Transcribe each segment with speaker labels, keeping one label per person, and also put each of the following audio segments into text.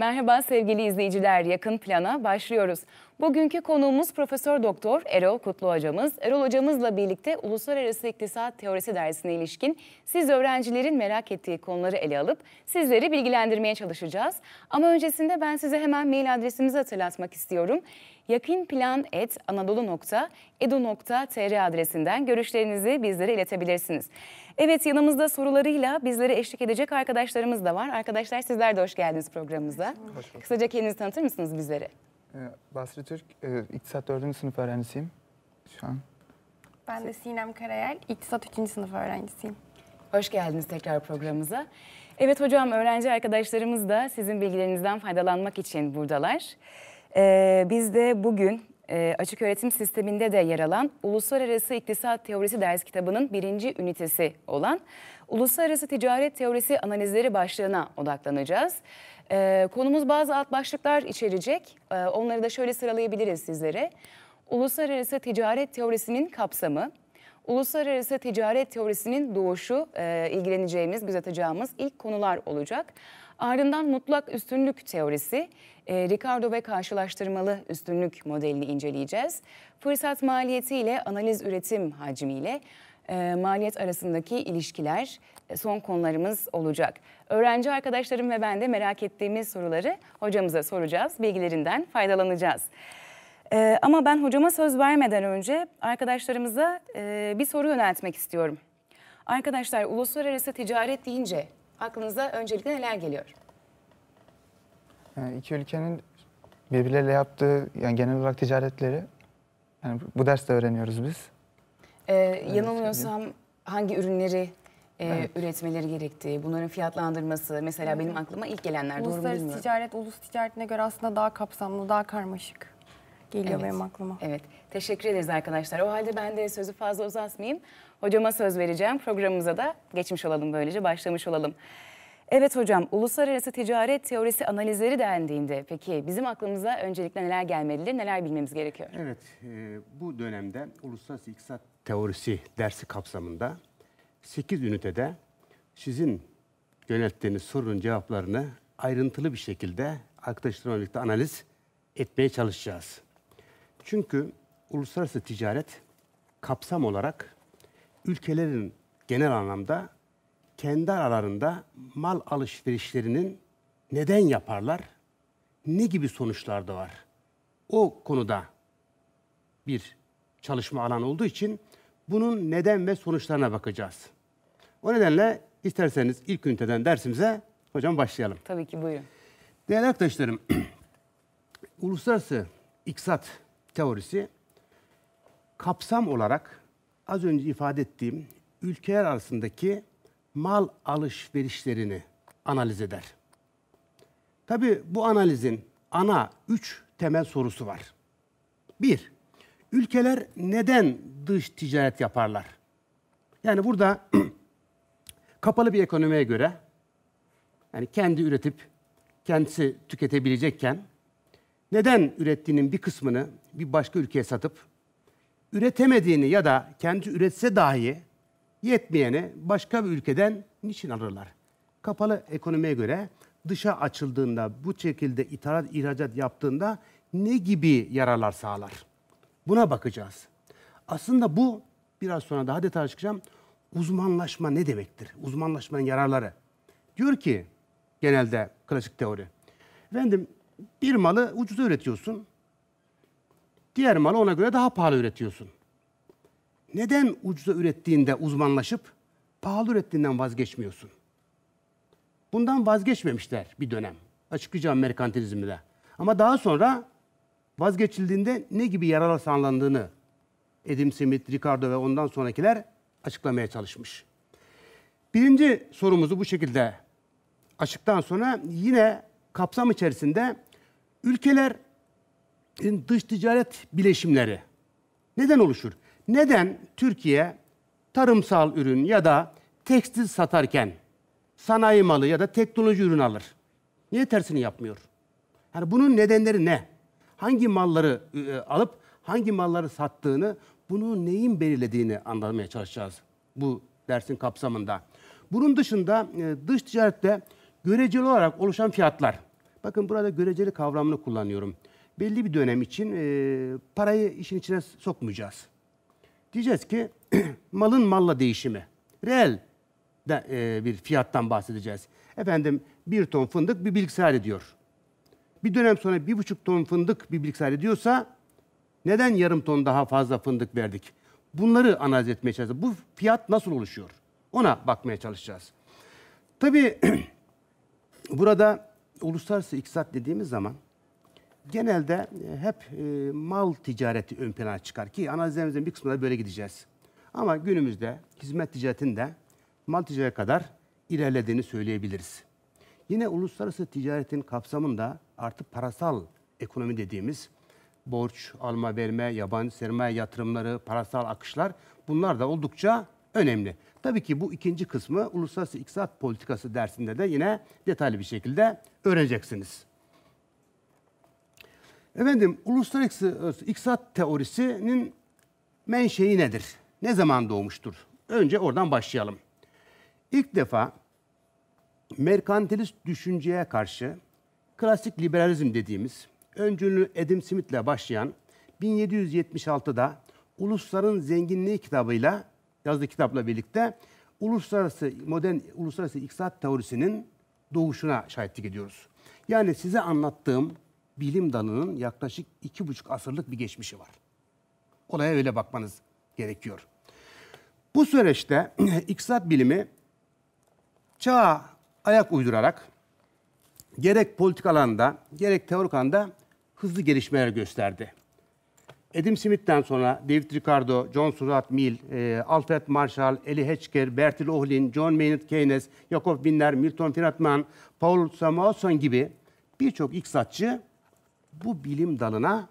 Speaker 1: Merhaba sevgili izleyiciler, yakın plana başlıyoruz. Bugünkü konuğumuz Profesör Doktor Erol Kutlu hocamız. Erol hocamızla birlikte Uluslararası İktisat Teorisi dersine ilişkin siz öğrencilerin merak ettiği konuları ele alıp sizleri bilgilendirmeye çalışacağız. Ama öncesinde ben size hemen mail adresimizi hatırlatmak istiyorum yakınplan.anadolu.edu.tr adresinden görüşlerinizi bizlere iletebilirsiniz. Evet yanımızda sorularıyla bizlere eşlik edecek arkadaşlarımız da var. Arkadaşlar sizler de hoş geldiniz programımıza. Hoş Kısaca kendinizi tanıtır mısınız bizlere?
Speaker 2: Ee, Basri Türk, e, İktisat 4. sınıf öğrencisiyim şu an.
Speaker 1: Ben de Sinem Karayel, İktisat 3. sınıf öğrencisiyim. Hoş geldiniz tekrar programımıza. Evet hocam öğrenci arkadaşlarımız da sizin bilgilerinizden faydalanmak için buradalar. Ee, biz de bugün e, açık öğretim sisteminde de yer alan Uluslararası İktisat Teorisi ders kitabının birinci ünitesi olan Uluslararası Ticaret Teorisi Analizleri başlığına odaklanacağız. Ee, konumuz bazı alt başlıklar içerecek. Ee, onları da şöyle sıralayabiliriz sizlere. Uluslararası Ticaret Teorisi'nin kapsamı, Uluslararası ticaret teorisinin doğuşu e, ilgileneceğimiz, gözeteceğimiz ilk konular olacak. Ardından mutlak üstünlük teorisi, e, Ricardo ve karşılaştırmalı üstünlük modelini inceleyeceğiz. Fırsat maliyetiyle analiz üretim hacmiyle e, maliyet arasındaki ilişkiler e, son konularımız olacak. Öğrenci arkadaşlarım ve ben de merak ettiğimiz soruları hocamıza soracağız. Bilgilerinden faydalanacağız. E, ama ben hocama söz vermeden önce arkadaşlarımıza e, bir soru yöneltmek istiyorum. Arkadaşlar uluslararası ticaret deyince aklınıza öncelikle neler geliyor?
Speaker 2: Yani iki ülkenin birbirleriyle yaptığı yani genel olarak ticaretleri yani bu derste öğreniyoruz biz.
Speaker 1: Ee, evet, yanılmıyorsam yani. hangi ürünleri e, evet. üretmeleri gerektiği, bunların fiyatlandırması mesela benim hmm. aklıma ilk gelenler doğru mu bilmiyorum. ticaret, ulus ticaretine göre aslında daha kapsamlı, daha karmaşık geliyor evet. benim aklıma. Evet, teşekkür ederiz arkadaşlar. O halde ben de sözü fazla uzatmayayım. Hocama söz vereceğim. Programımıza da geçmiş olalım böylece, başlamış olalım. Evet hocam, uluslararası ticaret teorisi analizleri dendiğinde peki bizim aklımıza öncelikle neler gelmelidir, neler bilmemiz gerekiyor?
Speaker 2: Evet, e, bu dönemde uluslararası iktisat teorisi dersi kapsamında 8 ünitede sizin yönelttiğiniz sorunun cevaplarını ayrıntılı bir şekilde arkadaşlarımla birlikte analiz etmeye çalışacağız. Çünkü uluslararası ticaret kapsam olarak ülkelerin genel anlamda kendi aralarında mal alışverişlerinin neden yaparlar, ne gibi sonuçlar da var. O konuda bir çalışma alanı olduğu için bunun neden ve sonuçlarına bakacağız. O nedenle isterseniz ilk üniteden dersimize hocam başlayalım. Tabii ki buyurun. Değerli arkadaşlarım, uluslararası iksat teorisi kapsam olarak az önce ifade ettiğim ülkeler arasındaki mal alışverişlerini analiz eder. Tabi bu analizin ana üç temel sorusu var. Bir, ülkeler neden dış ticaret yaparlar? Yani burada kapalı bir ekonomiye göre yani kendi üretip kendisi tüketebilecekken neden ürettiğinin bir kısmını bir başka ülkeye satıp üretemediğini ya da kendi üretse dahi Yetmeyene başka bir ülkeden niçin alırlar? Kapalı ekonomiye göre dışa açıldığında, bu şekilde ithalat, ihracat yaptığında ne gibi yararlar sağlar? Buna bakacağız. Aslında bu biraz sonra daha detaylı çıkacağım. Uzmanlaşma ne demektir? Uzmanlaşmanın yararları. Diyor ki genelde klasik teori. Efendim bir malı ucuza üretiyorsun. Diğer malı ona göre daha pahalı üretiyorsun neden ucuza ürettiğinde uzmanlaşıp pahalı ürettiğinden vazgeçmiyorsun? Bundan vazgeçmemişler bir dönem. Açıklayacağım merkantilizmde. Ama daha sonra vazgeçildiğinde ne gibi yaralar sağlandığını Edim Smith, Ricardo ve ondan sonrakiler açıklamaya çalışmış. Birinci sorumuzu bu şekilde açıktan sonra yine kapsam içerisinde ülkelerin dış ticaret bileşimleri neden oluşur? Neden Türkiye tarımsal ürün ya da tekstil satarken sanayi malı ya da teknoloji ürünü alır? Niye tersini yapmıyor? Yani bunun nedenleri ne? Hangi malları e, e alıp hangi malları sattığını, bunu neyin belirlediğini anlamaya çalışacağız bu dersin kapsamında. Bunun dışında e, dış ticarette göreceli olarak oluşan fiyatlar. Bakın burada göreceli kavramını kullanıyorum. Belli bir dönem için e, parayı işin içine sokmayacağız. Diyeceğiz ki malın malla değişimi. Reel de, e, bir fiyattan bahsedeceğiz. Efendim bir ton fındık bir bilgisayar ediyor. Bir dönem sonra bir buçuk ton fındık bir bilgisayar ediyorsa neden yarım ton daha fazla fındık verdik? Bunları analiz etmeye çalışacağız. Bu fiyat nasıl oluşuyor? Ona bakmaya çalışacağız. Tabii burada uluslararası iktisat dediğimiz zaman genelde e, hep e, mal ticareti ön plana çıkar ki analizlerimizin bir kısmında böyle gideceğiz. Ama günümüzde hizmet ticaretinde mal ticarete kadar ilerlediğini söyleyebiliriz. Yine uluslararası ticaretin kapsamında artık parasal ekonomi dediğimiz borç, alma verme, yabancı sermaye yatırımları, parasal akışlar bunlar da oldukça önemli. Tabii ki bu ikinci kısmı uluslararası iktisat politikası dersinde de yine detaylı bir şekilde öğreneceksiniz. Efendim uluslararası iktisat teorisinin menşei nedir? Ne zaman doğmuştur? Önce oradan başlayalım. İlk defa merkantilist düşünceye karşı klasik liberalizm dediğimiz öncülü Adam Smith'le başlayan 1776'da Ulusların Zenginliği kitabıyla yazdığı kitapla birlikte uluslararası modern uluslararası iktisat teorisinin doğuşuna şahitlik ediyoruz. Yani size anlattığım bilim dalının yaklaşık iki buçuk asırlık bir geçmişi var. Olaya öyle bakmanız gerekiyor. Bu süreçte iktisat bilimi çağa ayak uydurarak gerek politik alanda gerek teorik alanda hızlı gelişmeler gösterdi. Edim Smith'ten sonra David Ricardo, John Stuart Mill, e, Alfred Marshall, Eli Hetchker, Bertil Ohlin, John Maynard Keynes, Jacob Winner, Milton Friedman, Paul Samuelson gibi birçok iktisatçı bu bilim dalına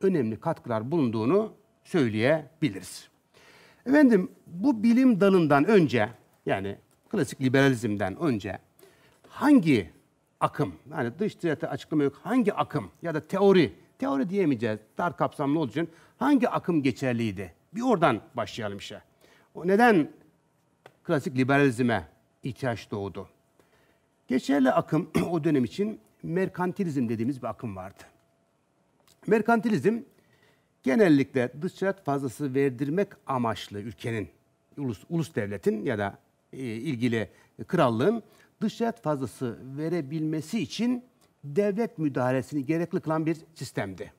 Speaker 2: önemli katkılar bulunduğunu söyleyebiliriz. Efendim bu bilim dalından önce yani klasik liberalizmden önce hangi akım yani dış ticarete açıklama yok hangi akım ya da teori teori diyemeyeceğiz dar kapsamlı olduğu için hangi akım geçerliydi? Bir oradan başlayalım işe. O neden klasik liberalizme ihtiyaç doğdu? Geçerli akım o dönem için merkantilizm dediğimiz bir akım vardı. Merkantilizm genellikle dış ticaret fazlası verdirmek amaçlı ülkenin, ulus, ulus devletin ya da e, ilgili krallığın dış ticaret fazlası verebilmesi için devlet müdahalesini gerekli kılan bir sistemdi.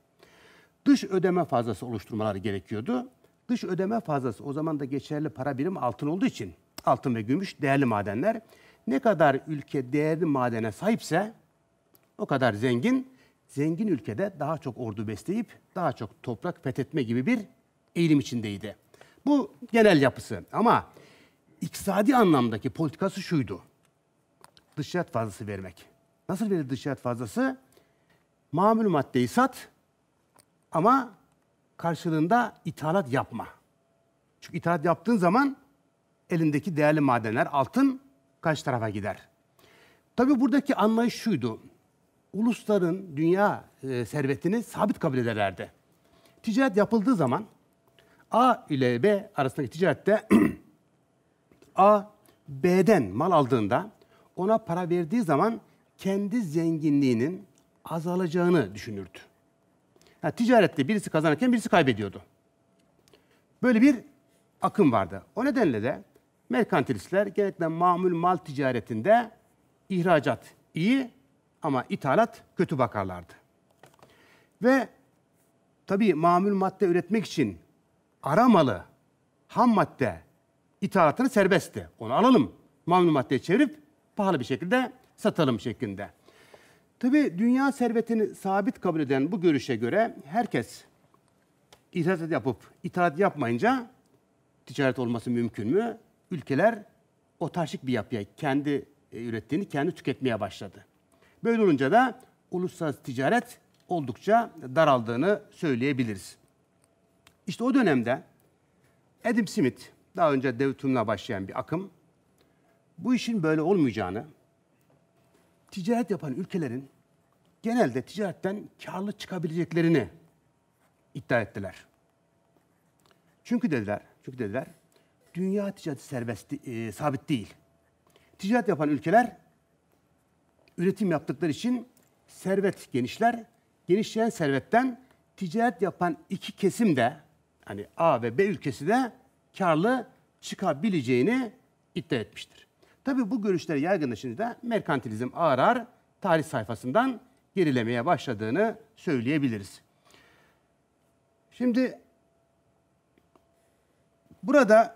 Speaker 2: Dış ödeme fazlası oluşturmaları gerekiyordu. Dış ödeme fazlası o zaman da geçerli para birimi altın olduğu için altın ve gümüş değerli madenler ne kadar ülke değerli madene sahipse o kadar zengin zengin ülkede daha çok ordu besleyip daha çok toprak fethetme gibi bir eğilim içindeydi. Bu genel yapısı ama iktisadi anlamdaki politikası şuydu. Dışişat fazlası vermek. Nasıl verir dışişat fazlası? Mamül maddeyi sat ama karşılığında ithalat yapma. Çünkü ithalat yaptığın zaman elindeki değerli madenler altın kaç tarafa gider? Tabii buradaki anlayış şuydu ulusların dünya e, servetini sabit kabul ederlerdi. Ticaret yapıldığı zaman A ile B arasındaki ticarette A B'den mal aldığında ona para verdiği zaman kendi zenginliğinin azalacağını düşünürdü. Yani ticarette birisi kazanırken birisi kaybediyordu. Böyle bir akım vardı. O nedenle de merkantilistler genellikle mamul mal ticaretinde ihracat iyi, ama ithalat kötü bakarlardı. Ve tabii mamül madde üretmek için aramalı ham madde ithalatını serbestti. Onu alalım, mamül maddeye çevirip pahalı bir şekilde satalım şeklinde. Tabii dünya servetini sabit kabul eden bu görüşe göre herkes ithalat yapıp ithalat yapmayınca ticaret olması mümkün mü? Ülkeler otarşik bir yapıya kendi e, ürettiğini kendi tüketmeye başladı. Böyle olunca da uluslararası ticaret oldukça daraldığını söyleyebiliriz. İşte o dönemde Adam Smith, daha önce David başlayan bir akım, bu işin böyle olmayacağını, ticaret yapan ülkelerin genelde ticaretten karlı çıkabileceklerini iddia ettiler. Çünkü dediler, çünkü dediler, dünya ticareti serbest, e, sabit değil. Ticaret yapan ülkeler üretim yaptıkları için servet genişler. Genişleyen servetten ticaret yapan iki kesim de hani A ve B ülkesi de karlı çıkabileceğini iddia etmiştir. Tabi bu görüşleri yaygınlaşınca merkantilizm ağır ağır tarih sayfasından gerilemeye başladığını söyleyebiliriz. Şimdi burada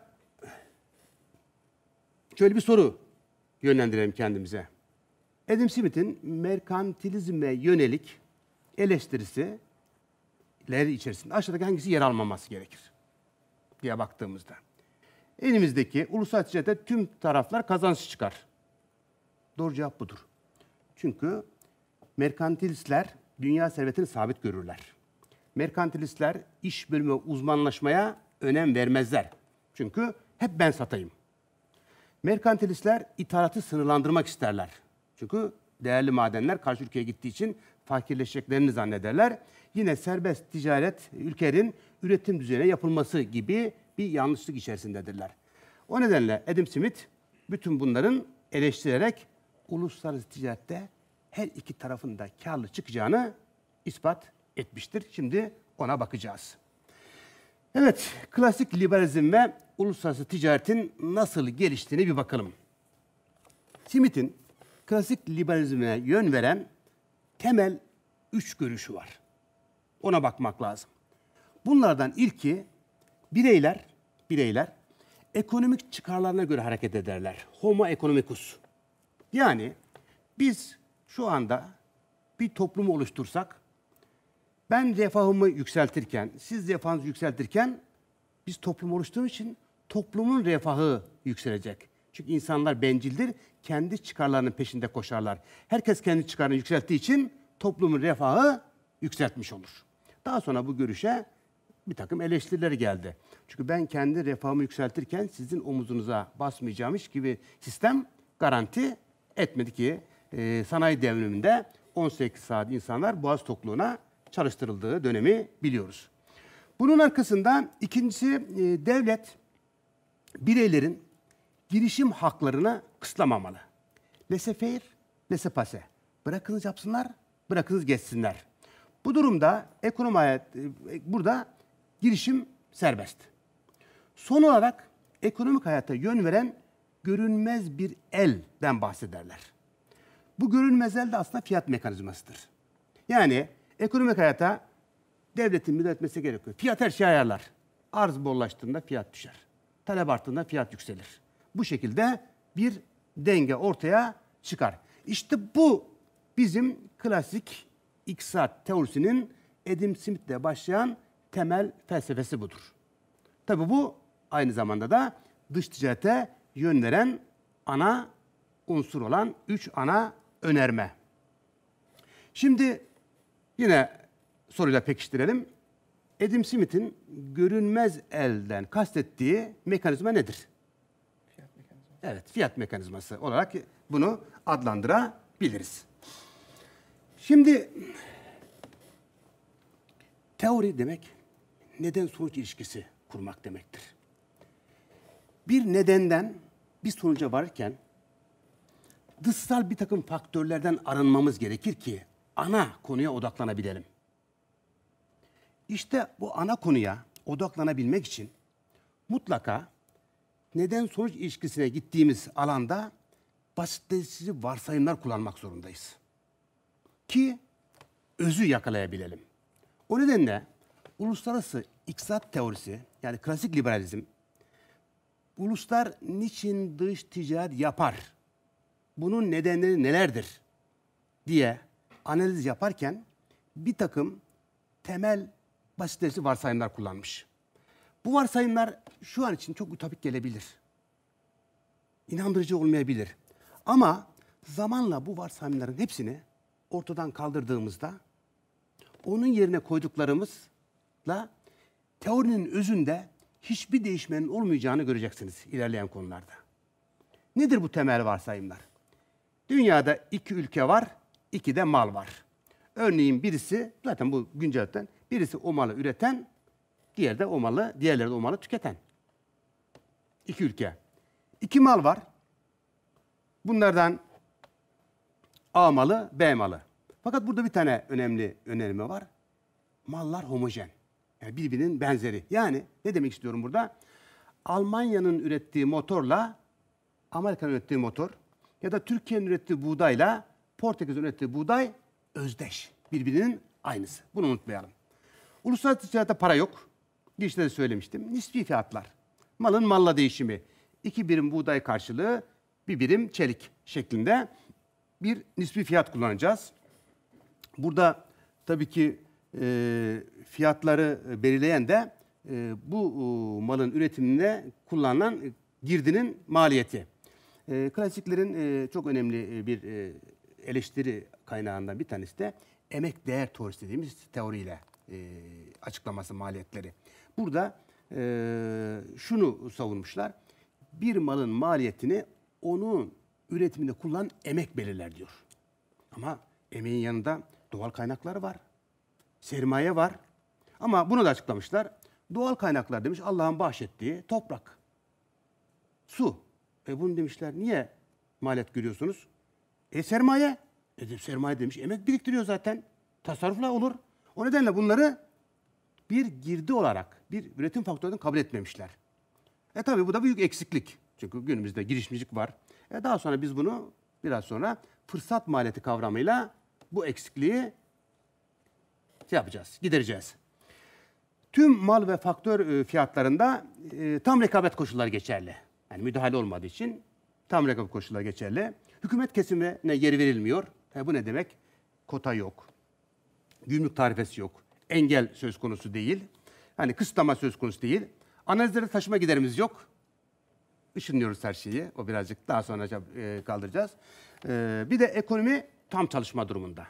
Speaker 2: şöyle bir soru yönlendirelim kendimize. Adam Smith'in merkantilizme yönelik eleştirisiler içerisinde aşağıdaki hangisi yer almaması gerekir diye baktığımızda. Elimizdeki ulusal ticarette tüm taraflar kazanç çıkar. Doğru cevap budur. Çünkü merkantilistler dünya servetini sabit görürler. Merkantilistler iş bölümü uzmanlaşmaya önem vermezler. Çünkü hep ben satayım. Merkantilistler ithalatı sınırlandırmak isterler. Çünkü değerli madenler karşı ülkeye gittiği için fakirleşeceklerini zannederler. Yine serbest ticaret ülkenin üretim düzeyine yapılması gibi bir yanlışlık içerisindedirler. O nedenle Adam Smith bütün bunların eleştirerek uluslararası ticarette her iki tarafın da karlı çıkacağını ispat etmiştir. Şimdi ona bakacağız. Evet, klasik liberalizm ve uluslararası ticaretin nasıl geliştiğini bir bakalım. Smith'in klasik liberalizme yön veren temel üç görüşü var. Ona bakmak lazım. Bunlardan ilki bireyler, bireyler ekonomik çıkarlarına göre hareket ederler. Homo economicus. Yani biz şu anda bir toplumu oluştursak ben refahımı yükseltirken, siz refahınızı yükseltirken biz toplum oluşturduğu için toplumun refahı yükselecek. Çünkü insanlar bencildir. Kendi çıkarlarının peşinde koşarlar. Herkes kendi çıkarını yükselttiği için toplumun refahı yükseltmiş olur. Daha sonra bu görüşe bir takım eleştiriler geldi. Çünkü ben kendi refahımı yükseltirken sizin omuzunuza basmayacağım iş gibi sistem garanti etmedi ki e, sanayi devriminde 18 saat insanlar boğaz tokluğuna çalıştırıldığı dönemi biliyoruz. Bunun arkasında ikincisi e, devlet bireylerin girişim haklarını kısıtlamamalı. Lese fair, lese pase. Bırakınız yapsınlar, bırakınız geçsinler. Bu durumda ekonomi hayat, e, burada girişim serbest. Son olarak ekonomik hayata yön veren görünmez bir elden bahsederler. Bu görünmez el de aslında fiyat mekanizmasıdır. Yani ekonomik hayata devletin müdahale etmesi gerekiyor. Fiyat her şeyi ayarlar. Arz bollaştığında fiyat düşer. Talep arttığında fiyat yükselir bu şekilde bir denge ortaya çıkar. İşte bu bizim klasik iktisat teorisinin Adam Smith'le başlayan temel felsefesi budur. Tabi bu aynı zamanda da dış ticarete yönlenen ana unsur olan üç ana önerme. Şimdi yine soruyla pekiştirelim. Adam Smith'in görünmez elden kastettiği mekanizma nedir? Evet, fiyat mekanizması olarak bunu adlandırabiliriz. Şimdi teori demek neden sonuç ilişkisi kurmak demektir. Bir nedenden bir sonuca varırken dışsal bir takım faktörlerden arınmamız gerekir ki ana konuya odaklanabilelim. İşte bu ana konuya odaklanabilmek için mutlaka neden sonuç ilişkisine gittiğimiz alanda basitleştirici varsayımlar kullanmak zorundayız. Ki özü yakalayabilelim. O nedenle uluslararası iktisat teorisi yani klasik liberalizm uluslar niçin dış ticaret yapar? Bunun nedenleri nelerdir? diye analiz yaparken bir takım temel basitleştirici varsayımlar kullanmış. Bu varsayımlar şu an için çok ütopik gelebilir. İnandırıcı olmayabilir. Ama zamanla bu varsayımların hepsini ortadan kaldırdığımızda onun yerine koyduklarımızla teorinin özünde hiçbir değişmenin olmayacağını göreceksiniz ilerleyen konularda. Nedir bu temel varsayımlar? Dünyada iki ülke var, iki de mal var. Örneğin birisi, zaten bu güncelden, birisi o malı üreten, Diğer de o malı, diğerleri de o malı tüketen. İki ülke. İki mal var. Bunlardan A malı, B malı. Fakat burada bir tane önemli önerime var. Mallar homojen. Yani birbirinin benzeri. Yani ne demek istiyorum burada? Almanya'nın ürettiği motorla Amerika'nın ürettiği motor ya da Türkiye'nin ürettiği buğdayla Portekiz'in ürettiği buğday özdeş. Birbirinin aynısı. Bunu unutmayalım. Uluslararası ticarette para yok. Girişte de söylemiştim. Nispi fiyatlar. Malın malla değişimi. İki birim buğday karşılığı bir birim çelik şeklinde bir nispi fiyat kullanacağız. Burada tabii ki e, fiyatları e, belirleyen de e, bu e, malın üretimine kullanılan e, girdinin maliyeti. E, klasiklerin e, çok önemli e, bir e, eleştiri kaynağından bir tanesi de emek değer teorisi dediğimiz teoriyle e, açıklaması maliyetleri. Burada e, şunu savunmuşlar. Bir malın maliyetini onun üretiminde kullanılan emek belirler diyor. Ama emeğin yanında doğal kaynaklar var. Sermaye var. Ama bunu da açıklamışlar. Doğal kaynaklar demiş Allah'ın bahşettiği toprak. Su. E bunu demişler niye maliyet görüyorsunuz? E sermaye. E sermaye demiş emek biriktiriyor zaten. Tasarrufla olur. O nedenle bunları bir girdi olarak bir üretim faktörünü kabul etmemişler. E tabii bu da büyük eksiklik. Çünkü günümüzde girişimcilik var. E daha sonra biz bunu biraz sonra fırsat maliyeti kavramıyla bu eksikliği şey yapacağız, gidereceğiz. Tüm mal ve faktör e, fiyatlarında e, tam rekabet koşulları geçerli. Yani müdahale olmadığı için tam rekabet koşulları geçerli. Hükümet kesimine yer verilmiyor. E, bu ne demek? Kota yok. Gümrük tarifesi yok engel söz konusu değil. Hani kısıtlama söz konusu değil. Analizlere taşıma giderimiz yok. Işınlıyoruz her şeyi. O birazcık daha sonra e, kaldıracağız. E, bir de ekonomi tam çalışma durumunda.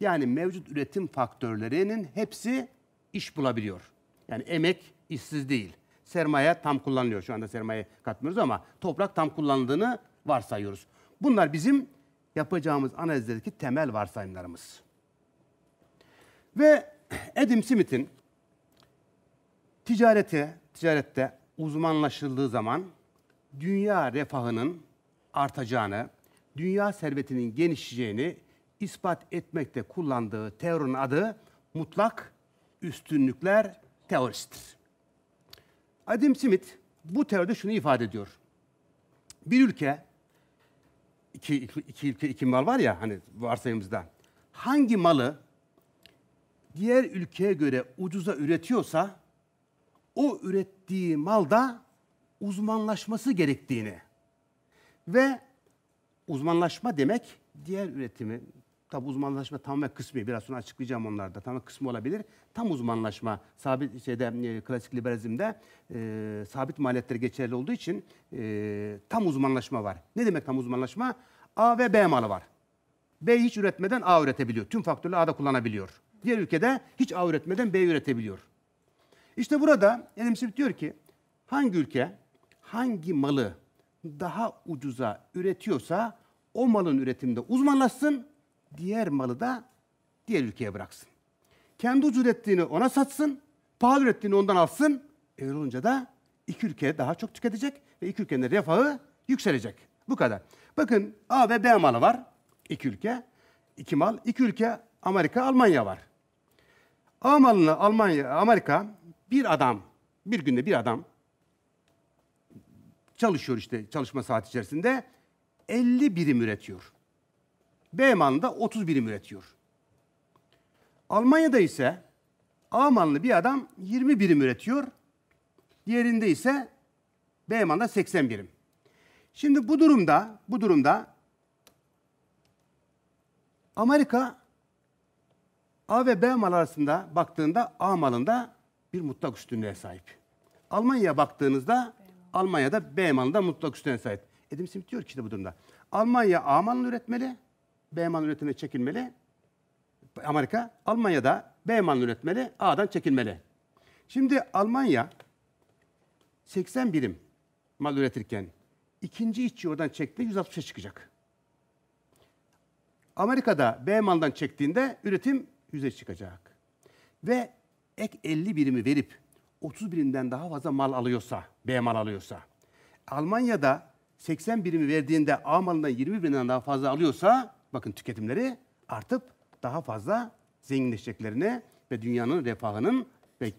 Speaker 2: Yani mevcut üretim faktörlerinin hepsi iş bulabiliyor. Yani emek işsiz değil. Sermaye tam kullanılıyor. Şu anda sermaye katmıyoruz ama toprak tam kullanıldığını varsayıyoruz. Bunlar bizim yapacağımız analizlerdeki temel varsayımlarımız. Ve Adam Smith'in ticareti, ticarette uzmanlaşıldığı zaman dünya refahının artacağını, dünya servetinin genişleyeceğini ispat etmekte kullandığı teorinin adı mutlak üstünlükler teorisidir. Adam Smith bu teoride şunu ifade ediyor. Bir ülke, iki, iki, iki iki mal var ya hani varsayımızda, hangi malı diğer ülkeye göre ucuza üretiyorsa o ürettiği malda uzmanlaşması gerektiğini ve uzmanlaşma demek diğer üretimi tabi uzmanlaşma tam ve kısmi biraz sonra açıklayacağım onlarda tam ve kısmı olabilir. Tam uzmanlaşma sabit şeyde e, klasik liberalizmde e, sabit maliyetleri geçerli olduğu için e, tam uzmanlaşma var. Ne demek tam uzmanlaşma? A ve B malı var. B hiç üretmeden A üretebiliyor. Tüm faktörleri A'da kullanabiliyor. Diğer ülkede hiç A üretmeden B üretebiliyor. İşte burada Adam Smith diyor ki hangi ülke hangi malı daha ucuza üretiyorsa o malın üretiminde uzmanlaşsın, diğer malı da diğer ülkeye bıraksın. Kendi ucuz ürettiğini ona satsın, pahalı ürettiğini ondan alsın. Öyle olunca da iki ülke daha çok tüketecek ve iki ülkenin refahı yükselecek. Bu kadar. Bakın A ve B malı var. iki ülke. iki mal. iki ülke Amerika, Almanya var. A malını Almanya, Amerika bir adam, bir günde bir adam çalışıyor işte çalışma saat içerisinde 50 birim üretiyor. B malında 30 birim üretiyor. Almanya'da ise A malını bir adam 20 birim üretiyor. Diğerinde ise B malında 80 birim. Şimdi bu durumda bu durumda Amerika A ve B mal arasında baktığında A malında bir mutlak üstünlüğe sahip. Almanya'ya baktığınızda Almanya'da B malında mutlak üstünlüğe sahip. Edim Smith diyor ki işte bu durumda. Almanya A malını üretmeli, B malını üretimine çekilmeli. Amerika, Almanya'da B malını üretmeli, A'dan çekilmeli. Şimdi Almanya 80 birim mal üretirken ikinci işçi oradan çekti 160'a çıkacak. Amerika'da B maldan çektiğinde üretim yüze çıkacak. Ve ek 50 birimi verip 30 birimden daha fazla mal alıyorsa, B mal alıyorsa, Almanya'da 80 birimi verdiğinde A malından 20 birimden daha fazla alıyorsa, bakın tüketimleri artıp daha fazla zenginleşeceklerine ve dünyanın refahının ve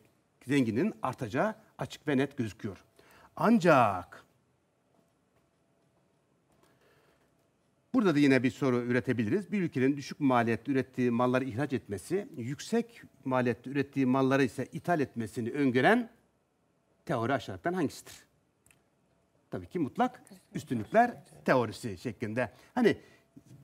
Speaker 2: zenginin artacağı açık ve net gözüküyor. Ancak Burada da yine bir soru üretebiliriz. Bir ülkenin düşük maliyetli ürettiği malları ihraç etmesi, yüksek maliyetli ürettiği malları ise ithal etmesini öngören teori aşağıdan hangisidir? Tabii ki mutlak üstünlükler teorisi şeklinde. Hani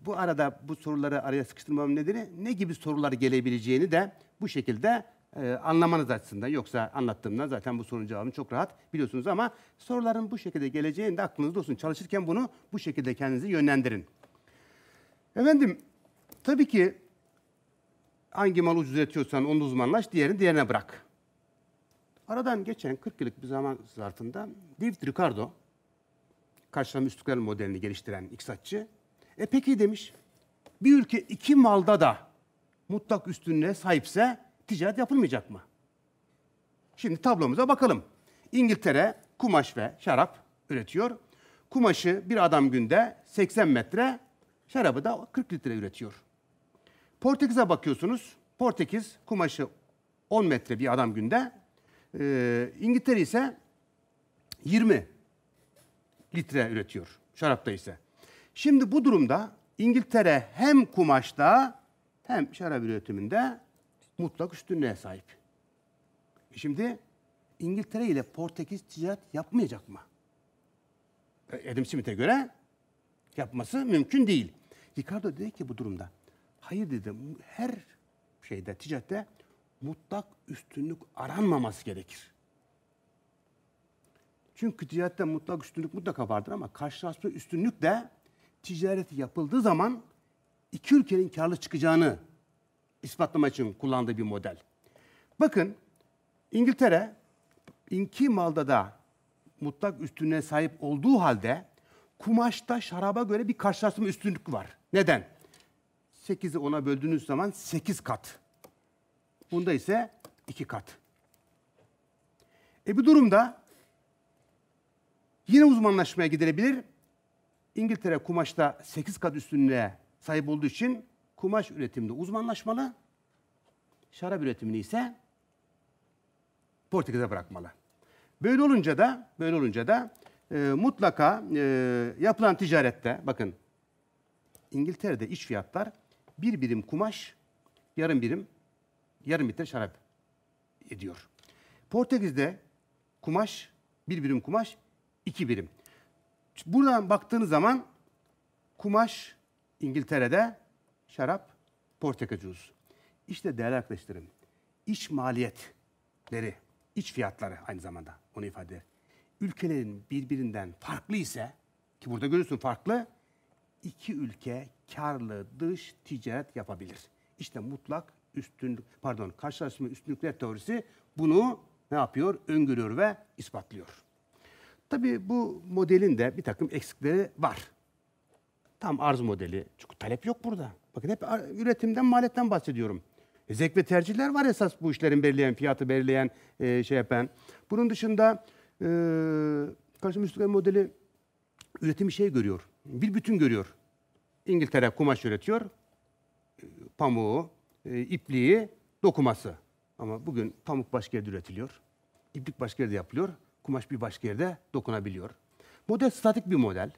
Speaker 2: bu arada bu soruları araya sıkıştırmamın nedeni ne gibi sorular gelebileceğini de bu şekilde e, anlamanız açısından yoksa anlattığımdan zaten bu sorunun cevabını çok rahat biliyorsunuz ama soruların bu şekilde geleceğinde aklınızda olsun. Çalışırken bunu bu şekilde kendinizi yönlendirin. Efendim tabii ki hangi mal ucuz üretiyorsan onu uzmanlaş, diğerini diğerine bırak. Aradan geçen 40 yıllık bir zaman zarfında David Ricardo, karşılama üstlükler modelini geliştiren iktisatçı, e peki demiş, bir ülke iki malda da mutlak üstünlüğe sahipse ticaret yapılmayacak mı? Şimdi tablomuza bakalım. İngiltere kumaş ve şarap üretiyor. Kumaşı bir adam günde 80 metre, şarabı da 40 litre üretiyor. Portekiz'e bakıyorsunuz. Portekiz kumaşı 10 metre bir adam günde. Ee, İngiltere ise 20 litre üretiyor şarapta ise. Şimdi bu durumda İngiltere hem kumaşta hem şarap üretiminde mutlak üstünlüğe sahip. E şimdi İngiltere ile Portekiz ticaret yapmayacak mı? E, Adam Smith'e göre yapması mümkün değil. Ricardo dedi ki bu durumda, hayır dedi her şeyde ticarette mutlak üstünlük aranmaması gerekir. Çünkü ticarette mutlak üstünlük mutlaka vardır ama karşılaşma üstünlük de ticareti yapıldığı zaman iki ülkenin karlı çıkacağını ispatlama için kullandığı bir model. Bakın İngiltere inki malda da mutlak üstüne sahip olduğu halde kumaşta şaraba göre bir karşılaştırma üstünlük var. Neden? 8'i 10'a böldüğünüz zaman 8 kat. Bunda ise 2 kat. E bu durumda yine uzmanlaşmaya gidilebilir. İngiltere kumaşta 8 kat üstünlüğe sahip olduğu için kumaş üretiminde uzmanlaşmalı, şarap üretimini ise Portekiz'e bırakmalı. Böyle olunca da böyle olunca da e, mutlaka e, yapılan ticarette bakın İngiltere'de iç fiyatlar bir birim kumaş yarım birim yarım litre şarap ediyor. Portekiz'de kumaş bir birim kumaş iki birim. Buradan baktığınız zaman kumaş İngiltere'de şarap, portaka cüz. İşte değerli arkadaşlarım, iç maliyetleri, iç fiyatları aynı zamanda onu ifade eder. Ülkelerin birbirinden farklı ise, ki burada görüyorsun farklı, iki ülke karlı dış ticaret yapabilir. İşte mutlak üstünlük, pardon karşılaşma üstünlükler teorisi bunu ne yapıyor? Öngörüyor ve ispatlıyor. Tabii bu modelin de bir takım eksikleri var. Tam arz modeli. Çünkü talep yok burada. Bakın hep üretimden, maliyetten bahsediyorum. E, zevk ve tercihler var esas bu işlerin belirleyen, fiyatı belirleyen e, şey yapan. Bunun dışında e, karşımızdaki modeli üretimi şey görüyor. Bir bütün görüyor. İngiltere kumaş üretiyor. E, pamuğu, e, ipliği, dokuması. Ama bugün pamuk başka yerde üretiliyor. İplik başka yerde yapılıyor. Kumaş bir başka yerde dokunabiliyor. Model statik bir model.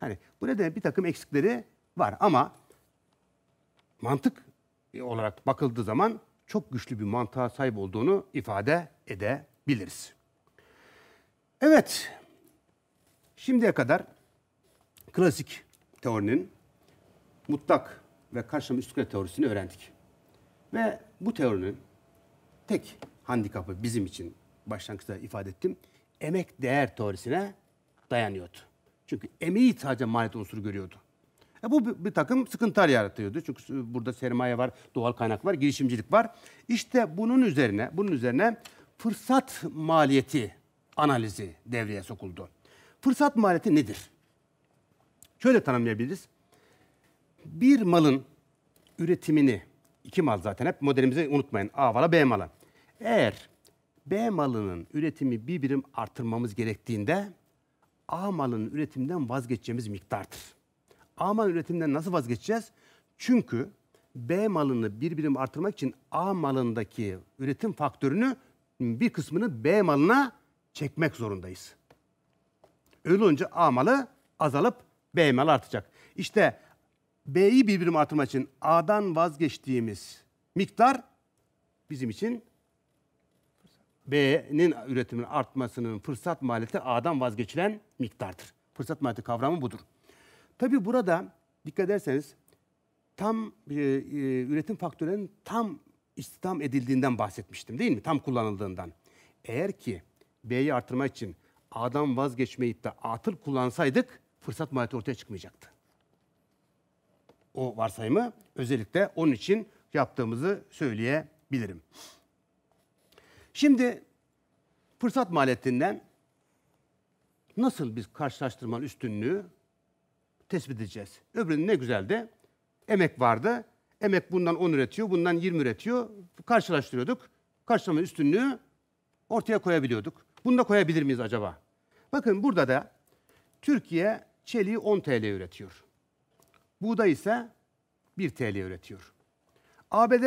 Speaker 2: Hani bu nedenle bir takım eksikleri var ama mantık e, olarak bakıldığı zaman çok güçlü bir mantığa sahip olduğunu ifade edebiliriz. Evet, şimdiye kadar klasik teorinin mutlak ve karşılama üstüne teorisini öğrendik. Ve bu teorinin tek handikapı bizim için başlangıçta ifade ettim. Emek değer teorisine dayanıyordu. Çünkü emeği sadece maliyet unsuru görüyordu. Ya bu bir takım sıkıntılar yaratıyordu. Çünkü burada sermaye var, doğal kaynak var, girişimcilik var. İşte bunun üzerine, bunun üzerine fırsat maliyeti analizi devreye sokuldu. Fırsat maliyeti nedir? Şöyle tanımlayabiliriz. Bir malın üretimini, iki mal zaten hep modelimizi unutmayın. A malı, B malı. Eğer B malının üretimi bir birim artırmamız gerektiğinde A malının üretimden vazgeçeceğimiz miktardır. A mal üretiminden nasıl vazgeçeceğiz? Çünkü B malını bir birim artırmak için A malındaki üretim faktörünü bir kısmını B malına çekmek zorundayız. Öyle olunca A malı azalıp B malı artacak. İşte B'yi bir birim artırmak için A'dan vazgeçtiğimiz miktar bizim için B'nin üretiminin artmasının fırsat maliyeti A'dan vazgeçilen miktardır. Fırsat maliyeti kavramı budur. Tabii burada dikkat ederseniz tam e, e, üretim faktörlerinin tam istihdam edildiğinden bahsetmiştim değil mi? Tam kullanıldığından. Eğer ki B'yi artırma için A'dan vazgeçmeyip de atıl kullansaydık fırsat maliyeti ortaya çıkmayacaktı. O varsayımı özellikle onun için yaptığımızı söyleyebilirim. Şimdi fırsat maliyetinden nasıl biz karşılaştırmanın üstünlüğü tespit edeceğiz. Öbürünün ne güzel de Emek vardı. Emek bundan 10 üretiyor, bundan 20 üretiyor. Karşılaştırıyorduk. Karşılama üstünlüğü ortaya koyabiliyorduk. Bunu da koyabilir miyiz acaba? Bakın burada da Türkiye çeliği 10 TL üretiyor. Buğday ise 1 TL üretiyor. ABD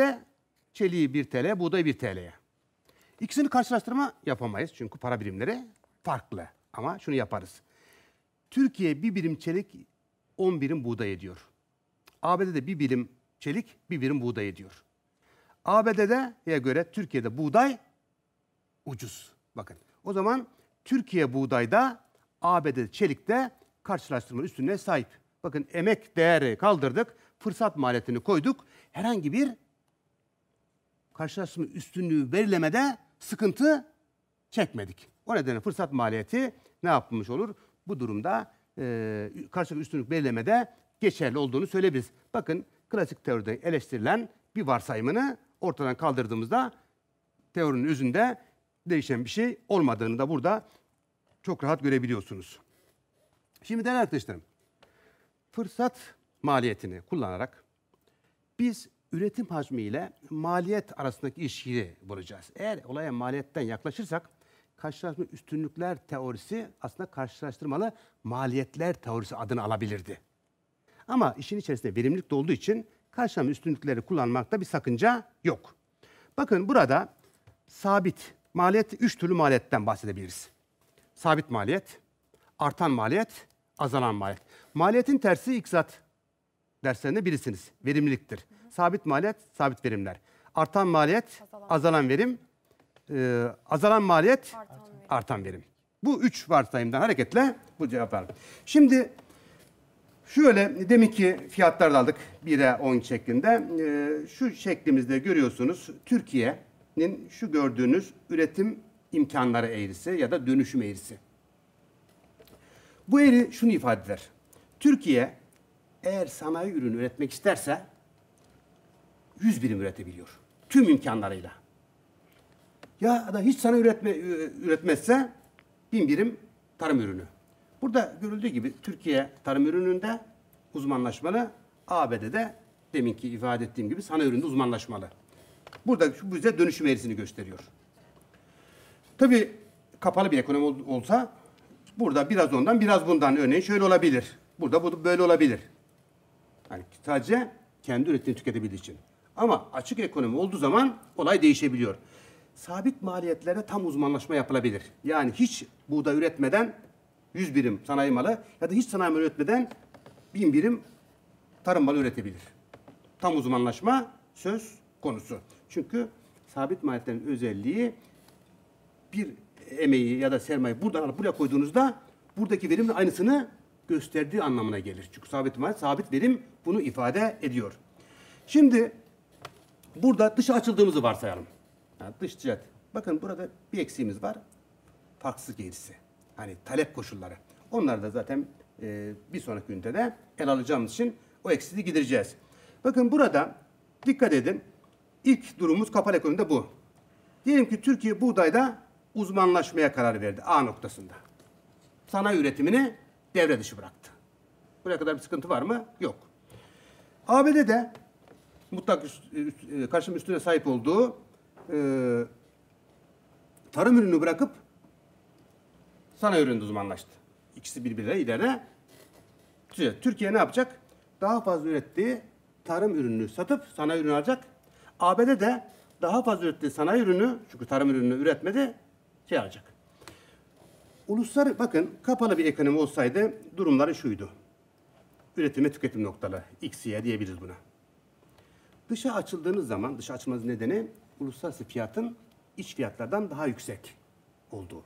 Speaker 2: çeliği 1 TL, buğday 1 TL'ye. İkisini karşılaştırma yapamayız çünkü para birimleri farklı. Ama şunu yaparız. Türkiye bir birim çelik 10 birim buğday ediyor. ABD'de bir birim çelik, bir birim buğday ediyor. ABD'de'ye göre Türkiye'de buğday ucuz. Bakın o zaman Türkiye buğdayda ABD çelikte karşılaştırma üstüne sahip. Bakın emek değeri kaldırdık, fırsat maliyetini koyduk. Herhangi bir karşılaştırma üstünlüğü verilemede sıkıntı çekmedik. O nedenle fırsat maliyeti ne yapmış olur? Bu durumda e, karşılıklı üstünlük belirlemede geçerli olduğunu söyleyebiliriz. Bakın klasik teoride eleştirilen bir varsayımını ortadan kaldırdığımızda teorinin özünde değişen bir şey olmadığını da burada çok rahat görebiliyorsunuz. Şimdi değerli arkadaşlarım, fırsat maliyetini kullanarak biz üretim hacmi ile maliyet arasındaki ilişkiyi bulacağız. Eğer olaya maliyetten yaklaşırsak karşılaşma üstünlükler teorisi aslında karşılaştırmalı maliyetler teorisi adını alabilirdi. Ama işin içerisinde verimlilik de olduğu için karşılaşma üstünlükleri kullanmakta bir sakınca yok. Bakın burada sabit maliyet, üç türlü maliyetten bahsedebiliriz. Sabit maliyet, artan maliyet, azalan maliyet. Maliyetin tersi iktisat derslerinde birisiniz. Verimliliktir. Hı hı. Sabit maliyet, sabit verimler. Artan maliyet, azalan, azalan verim, e, azalan maliyet, artan, artan verim. Bu üç varsayımdan hareketle bu cevap verdim. Şimdi şöyle demin ki fiyatlar da aldık 1'e 10 şeklinde. E, şu şeklimizde görüyorsunuz Türkiye'nin şu gördüğünüz üretim imkanları eğrisi ya da dönüşüm eğrisi. Bu eğri şunu ifade eder. Türkiye eğer sanayi ürünü üretmek isterse 100 birim üretebiliyor. Tüm imkanlarıyla ya da hiç sana üretme, üretmezse bin birim tarım ürünü. Burada görüldüğü gibi Türkiye tarım ürününde uzmanlaşmalı, ABD'de deminki ifade ettiğim gibi sana üründe uzmanlaşmalı. Burada bu bize dönüşüm eğrisini gösteriyor. Tabii kapalı bir ekonomi olsa burada biraz ondan biraz bundan örneğin şöyle olabilir. Burada bu böyle olabilir. Yani sadece kendi ürettiğini tüketebildiği için. Ama açık ekonomi olduğu zaman olay değişebiliyor sabit maliyetlere tam uzmanlaşma yapılabilir. Yani hiç buğday üretmeden 100 birim sanayi malı ya da hiç sanayi malı üretmeden 1000 birim tarım malı üretebilir. Tam uzmanlaşma söz konusu. Çünkü sabit maliyetlerin özelliği bir emeği ya da sermayeyi buradan alıp buraya koyduğunuzda buradaki verimin aynısını gösterdiği anlamına gelir. Çünkü sabit maliyet, sabit verim bunu ifade ediyor. Şimdi burada dışa açıldığımızı varsayalım. Yani dış ticaret. Bakın burada bir eksiğimiz var. Farksız gelirse. Hani talep koşulları. Onları da zaten e, bir sonraki günde de el alacağımız için o eksiği gidireceğiz. Bakın burada dikkat edin. İlk durumumuz kapalı ekonomide bu. Diyelim ki Türkiye buğdayda uzmanlaşmaya karar verdi A noktasında. Sanayi üretimini devre dışı bıraktı. Buraya kadar bir sıkıntı var mı? Yok. ABD'de mutlak üst, üst, e, karşım üstüne sahip olduğu e, tarım ürünü bırakıp sanayi ürünü uzmanlaştı. İkisi birbirine ileride. Türkiye ne yapacak? Daha fazla ürettiği tarım ürününü satıp sanayi ürünü alacak. ABD de daha fazla ürettiği sanayi ürünü, çünkü tarım ürünü üretmedi, şey alacak. Uluslar bakın kapalı bir ekonomi olsaydı durumları şuydu. Üretime tüketim X-Y diyebiliriz buna. Dışa açıldığınız zaman, dışa açılmanız nedeni uluslararası fiyatın iç fiyatlardan daha yüksek olduğu.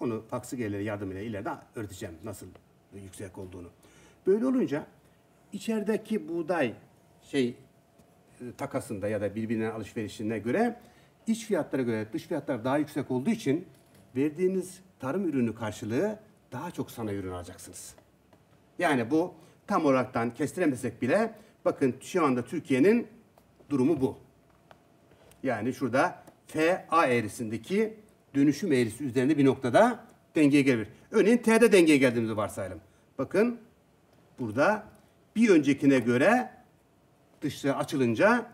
Speaker 2: Onu Paksı gelirleri yardımıyla ileride öğreteceğim nasıl yüksek olduğunu. Böyle olunca içerideki buğday şey e, takasında ya da birbirine alışverişine göre iç fiyatlara göre dış fiyatlar daha yüksek olduğu için verdiğiniz tarım ürünü karşılığı daha çok sana ürün alacaksınız. Yani bu tam olaraktan kestiremesek bile bakın şu anda Türkiye'nin durumu bu. Yani şurada FA eğrisindeki dönüşüm eğrisi üzerinde bir noktada dengeye gelir. Örneğin T'de dengeye geldiğimizi varsayalım. Bakın burada bir öncekine göre dışarı açılınca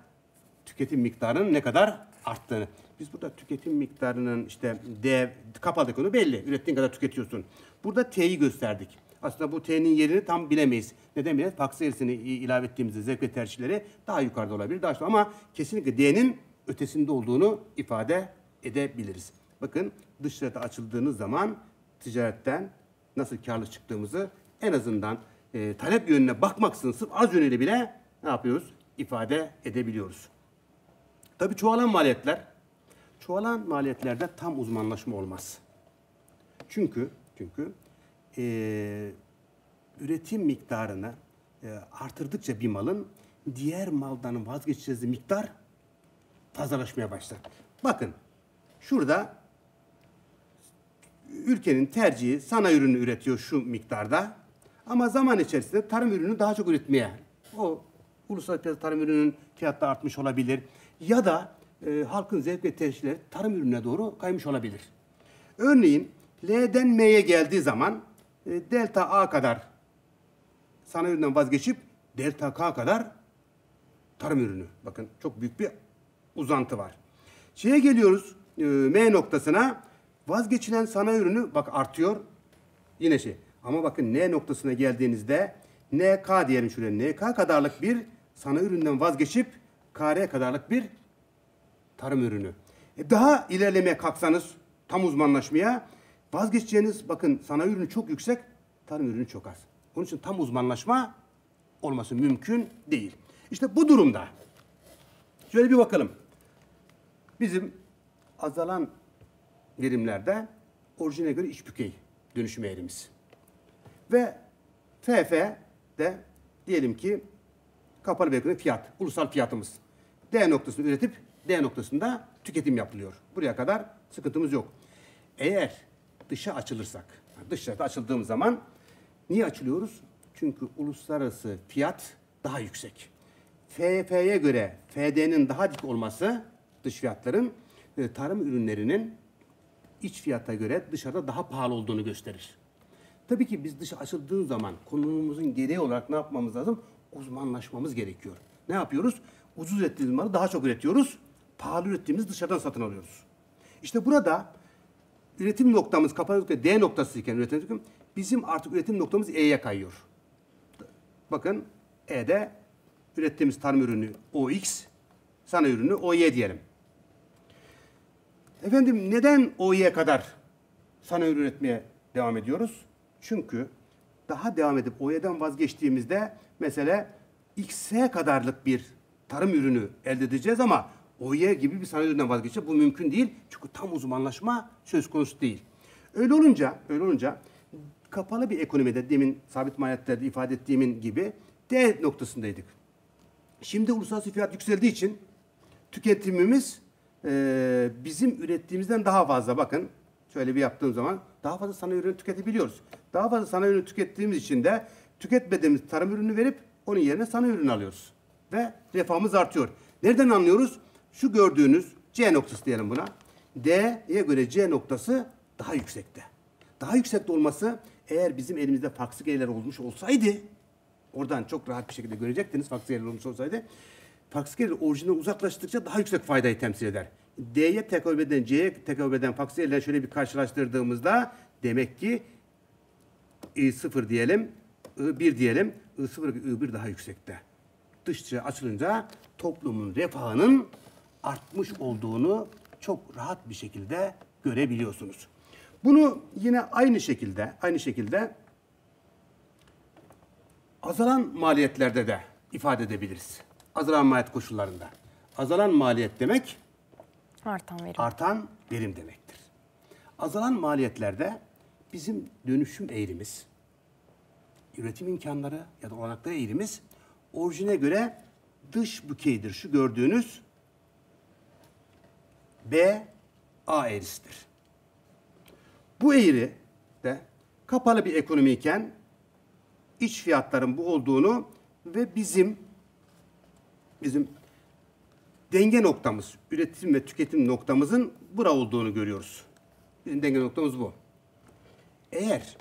Speaker 2: tüketim miktarının ne kadar arttığını. Biz burada tüketim miktarının işte D kapalı konu belli. Ürettiğin kadar tüketiyorsun. Burada T'yi gösterdik. Aslında bu T'nin yerini tam bilemeyiz. Neden bilemeyiz? Faks eğrisini ilave ettiğimizde zevk ve tercihleri daha yukarıda olabilir. Daha sonra. Ama kesinlikle D'nin ötesinde olduğunu ifade edebiliriz. Bakın dışarıda açıldığınız zaman ticaretten nasıl karlı çıktığımızı en azından e, talep yönüne bakmaksızın sırf az yönüyle bile ne yapıyoruz? ifade edebiliyoruz. Tabii çoğalan maliyetler. Çoğalan maliyetlerde tam uzmanlaşma olmaz. Çünkü çünkü e, üretim miktarını e, artırdıkça bir malın diğer maldan vazgeçeceğiz miktar Fazlalaşmaya başlar. Bakın şurada ülkenin tercihi sanayi ürünü üretiyor şu miktarda. Ama zaman içerisinde tarım ürünü daha çok üretmeye. O ulusal piyasa tarım ürününün fiyatı artmış olabilir. Ya da e, halkın zevk ve tercihleri tarım ürününe doğru kaymış olabilir. Örneğin L'den M'ye geldiği zaman e, delta A kadar sanayi üründen vazgeçip delta K kadar tarım ürünü. Bakın çok büyük bir uzantı var. Şeye geliyoruz e, M noktasına vazgeçilen sanayi ürünü bak artıyor yine şey. Ama bakın N noktasına geldiğinizde NK diyelim şuraya NK kadarlık bir sanayi üründen vazgeçip KR kadarlık bir tarım ürünü. E daha ilerlemeye kalksanız tam uzmanlaşmaya vazgeçeceğiniz bakın sanayi ürünü çok yüksek tarım ürünü çok az. Onun için tam uzmanlaşma olması mümkün değil. İşte bu durumda şöyle bir bakalım. Bizim azalan verimlerde orijine göre iç bükey dönüşüm eğrimiz. Ve FF de diyelim ki kapalı bölgede fiyat, ulusal fiyatımız. D noktasını üretip D noktasında tüketim yapılıyor. Buraya kadar sıkıntımız yok. Eğer dışa açılırsak, dışarıda açıldığımız zaman niye açılıyoruz? Çünkü uluslararası fiyat daha yüksek. FF'ye göre FD'nin daha dik olması dış fiyatların e, tarım ürünlerinin iç fiyata göre dışarıda daha pahalı olduğunu gösterir. Tabii ki biz dışa açıldığı zaman konumumuzun gereği olarak ne yapmamız lazım? Uzmanlaşmamız gerekiyor. Ne yapıyoruz? Ucuz ürettiğimiz malı daha çok üretiyoruz. Pahalı ürettiğimiz dışarıdan satın alıyoruz. İşte burada üretim noktamız kapalı nokta D noktası iken üretim noktamız, bizim artık üretim noktamız E'ye kayıyor. Bakın E'de ürettiğimiz tarım ürünü OX, sana ürünü OY diyelim. Efendim neden Oİ'ye kadar sana üretmeye devam ediyoruz? Çünkü daha devam edip Oİ'den vazgeçtiğimizde mesele X'e kadarlık bir tarım ürünü elde edeceğiz ama Oİ'ye gibi bir sanayi üründen vazgeçeceğiz. Bu mümkün değil. Çünkü tam uzmanlaşma söz konusu değil. Öyle olunca, öyle olunca kapalı bir ekonomide demin sabit maliyetlerde ifade ettiğimin gibi D noktasındaydık. Şimdi uluslararası fiyat yükseldiği için tüketimimiz e, bizim ürettiğimizden daha fazla bakın şöyle bir yaptığım zaman daha fazla sanayi ürünü tüketebiliyoruz. Daha fazla sanayi ürünü tükettiğimiz için de tüketmediğimiz tarım ürünü verip onun yerine sanayi ürünü alıyoruz. Ve refahımız artıyor. Nereden anlıyoruz? Şu gördüğünüz C noktası diyelim buna. D'ye göre C noktası daha yüksekte. Daha yüksekte olması eğer bizim elimizde farksız gelirler olmuş olsaydı oradan çok rahat bir şekilde görecektiniz farksız gelirler olmuş olsaydı Faks geliri orijinden uzaklaştıkça daha yüksek faydayı temsil eder. D'ye tekabül eden, C'ye tekabül eden faks gelirle şöyle bir karşılaştırdığımızda demek ki I sıfır diyelim, I bir diyelim, I sıfır, I bir daha yüksekte. Dışçı açılınca toplumun refahının artmış olduğunu çok rahat bir şekilde görebiliyorsunuz. Bunu yine aynı şekilde, aynı şekilde azalan maliyetlerde de ifade edebiliriz azalan maliyet koşullarında. Azalan maliyet demek artan verim. Artan verim demektir. Azalan maliyetlerde bizim dönüşüm eğrimiz, üretim imkanları ya da olanakları eğrimiz orijine göre dış bükeydir. Şu gördüğünüz B A eğrisidir. Bu eğri de kapalı bir ekonomiyken iç fiyatların bu olduğunu ve bizim bizim denge noktamız, üretim ve tüketim noktamızın bura olduğunu görüyoruz. Bizim denge noktamız bu. Eğer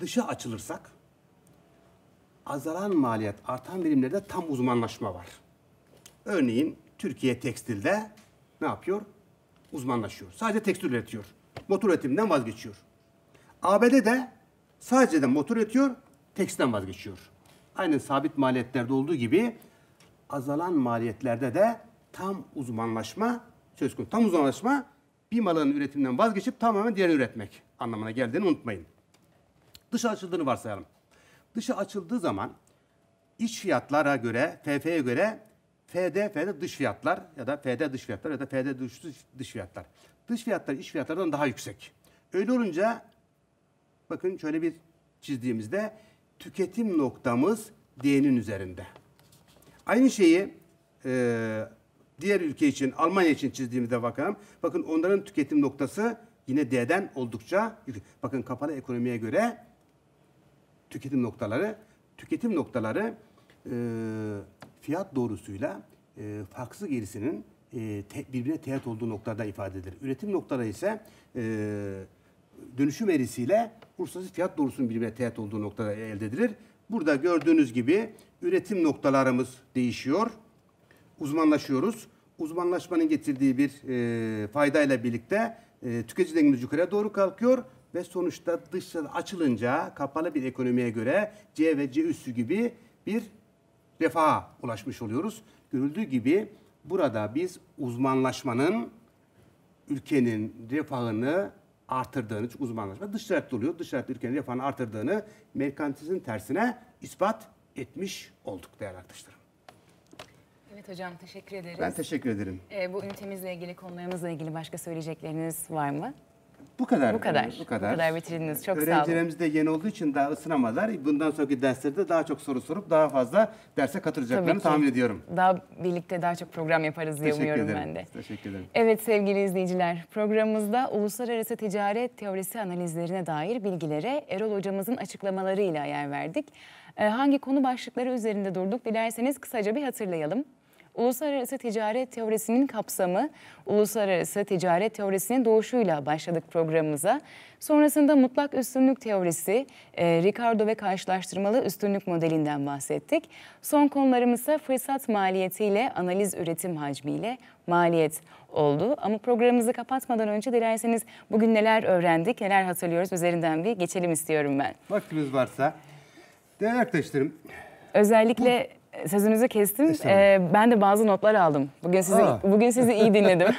Speaker 2: dışa açılırsak azalan maliyet, artan birimlerde tam uzmanlaşma var. Örneğin Türkiye tekstilde ne yapıyor? Uzmanlaşıyor. Sadece tekstil üretiyor. Motor üretiminden vazgeçiyor. ABD'de sadece de motor üretiyor, tekstilden vazgeçiyor. Aynı sabit maliyetlerde olduğu gibi azalan maliyetlerde de tam uzmanlaşma söz konusu. Tam uzmanlaşma bir malın üretiminden vazgeçip tamamen diğerini üretmek anlamına geldiğini unutmayın. Dışa açıldığını varsayalım. Dışa açıldığı zaman iç fiyatlara göre, FF'ye göre FD, FD dış fiyatlar ya da FD dış fiyatlar ya da FD dış, dış fiyatlar. Dış fiyatlar iç fiyatlardan daha yüksek. Öyle olunca bakın şöyle bir çizdiğimizde tüketim noktamız D'nin üzerinde. Aynı şeyi e, diğer ülke için, Almanya için çizdiğimizde bakalım. Bakın onların tüketim noktası yine D'den oldukça yüksek. Bakın kapalı ekonomiye göre tüketim noktaları tüketim noktaları e, fiyat doğrusuyla e, farksız gerisinin e, te, birbirine teğet olduğu noktada ifade edilir. Üretim noktaları ise e, dönüşüm erisiyle uluslararası fiyat doğrusunun birbirine teğet olduğu noktada elde edilir. Burada gördüğünüz gibi üretim noktalarımız değişiyor. Uzmanlaşıyoruz. Uzmanlaşmanın getirdiği bir e, faydayla birlikte e, tüketici dengemiz yukarıya doğru kalkıyor ve sonuçta dışarı açılınca kapalı bir ekonomiye göre C ve C üssü gibi bir refaha ulaşmış oluyoruz. Görüldüğü gibi burada biz uzmanlaşmanın ülkenin refahını artırdığını, uzmanlaşma dış talepte oluyor. Dış talepte ülkenin refahını artırdığını merkantilizmin tersine ispat etmiş olduk değerli arkadaşlarım.
Speaker 1: Evet hocam teşekkür ederiz. Ben teşekkür ederim. Ee, bu ünitemizle ilgili konularımızla ilgili başka söyleyecekleriniz var mı? Bu kadar. Bu kadar. Bu kadar. Bu kadar bitirdiniz. Çok sağ olun. Öğrencilerimiz
Speaker 2: de yeni olduğu için daha ısınamadılar. Bundan sonraki derslerde daha çok soru sorup daha fazla derse katılacaklarını tahmin ediyorum.
Speaker 1: Daha birlikte daha çok program yaparız diye Teşekkür umuyorum ederim. ben de. Teşekkür ederim. Evet sevgili izleyiciler programımızda uluslararası ticaret teorisi analizlerine dair bilgilere Erol hocamızın açıklamalarıyla yer verdik. Ee, hangi konu başlıkları üzerinde durduk dilerseniz kısaca bir hatırlayalım uluslararası ticaret teorisinin kapsamı, uluslararası ticaret teorisinin doğuşuyla başladık programımıza. Sonrasında mutlak üstünlük teorisi, e, Ricardo ve karşılaştırmalı üstünlük modelinden bahsettik. Son konularımızsa fırsat maliyetiyle analiz üretim hacmiyle maliyet oldu. Ama programımızı kapatmadan önce dilerseniz bugün neler öğrendik, neler hatırlıyoruz üzerinden bir geçelim istiyorum
Speaker 2: ben. Vaktimiz varsa. Değerli arkadaşlarım. Özellikle... Bu e, sözünüzü
Speaker 1: kestim. Ee, ben de bazı notlar aldım. Bugün sizi Aa. bugün sizi iyi dinledim.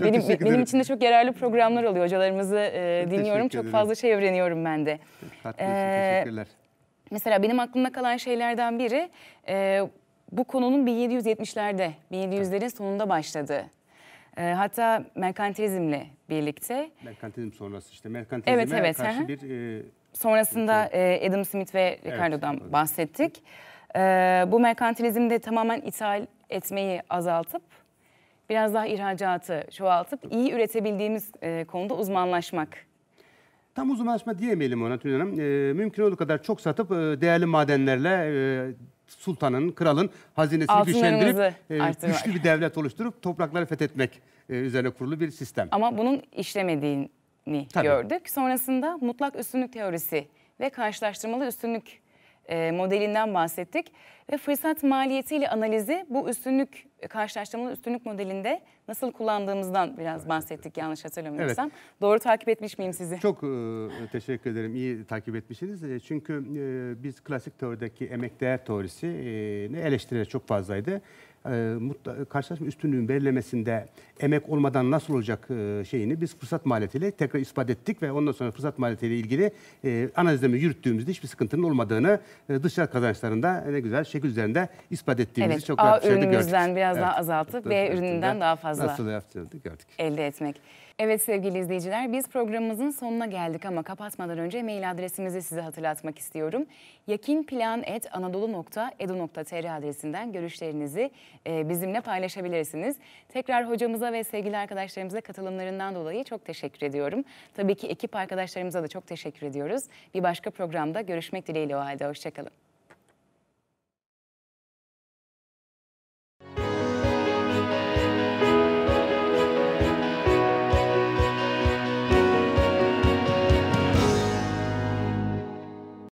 Speaker 2: benim benim için
Speaker 1: de çok yararlı programlar oluyor. Hocalarımızı e, dinliyorum. Çok fazla şey öğreniyorum ben de. Tatlı ee, teşekkürler. Mesela benim aklımda kalan şeylerden biri e, bu konunun 1770'lerde, 1700'lerin sonunda başladı. E, hatta merkantilizmle birlikte.
Speaker 2: Merkantilizm sonrası işte. Merkantilizme evet, evet, karşı hı. bir... E,
Speaker 1: Sonrasında e, Adam Smith ve Ricardo'dan evet, bahsettik. Evet. E, bu merkantilizmi de tamamen ithal etmeyi azaltıp biraz daha ihracatı çoğaltıp iyi üretebildiğimiz e, konuda uzmanlaşmak
Speaker 2: tam uzmanlaşma diyemeyelim ona Tülin Hanım. E, mümkün olduğu kadar çok satıp e, değerli madenlerle e, sultanın, kralın hazinesini Altınlarımızı güçlendirip e, güçlü bir devlet oluşturup toprakları fethetmek e, üzerine kurulu bir sistem. Ama bunun
Speaker 1: işlemediğini Tabii. gördük. Sonrasında mutlak üstünlük teorisi ve karşılaştırmalı üstünlük e, modelinden bahsettik. Ve fırsat maliyetiyle analizi bu üstünlük e, karşılaştırmalı üstünlük modelinde nasıl kullandığımızdan biraz bahsettik yanlış hatırlamıyorsam. Evet. Doğru takip etmiş miyim sizi?
Speaker 2: Çok e, teşekkür ederim. İyi takip etmişsiniz. çünkü biz klasik teorideki emek değer teorisini eleştirileri çok fazlaydı e, karşılaşma üstünlüğün belirlemesinde emek olmadan nasıl olacak e, şeyini biz fırsat maliyetiyle tekrar ispat ettik ve ondan sonra fırsat maliyetiyle ilgili e, analizlerimi yürüttüğümüzde hiçbir sıkıntının olmadığını e, dışarı kazançlarında ne güzel şekil üzerinde ispat ettiğimizi evet, çok rahat bir şekilde gördük. A ürünümüzden biraz evet. daha azaltıp B ürününden daha fazla nasıl gördük.
Speaker 1: Elde etmek. Evet sevgili izleyiciler biz programımızın sonuna geldik ama kapatmadan önce mail adresimizi size hatırlatmak istiyorum. yakinplan.anadolu.edu.tr adresinden görüşlerinizi e, bizimle paylaşabilirsiniz. Tekrar hocamıza ve sevgili arkadaşlarımıza katılımlarından dolayı çok teşekkür ediyorum. Tabii ki ekip arkadaşlarımıza da çok teşekkür ediyoruz. Bir başka programda görüşmek dileğiyle o halde. Hoşçakalın.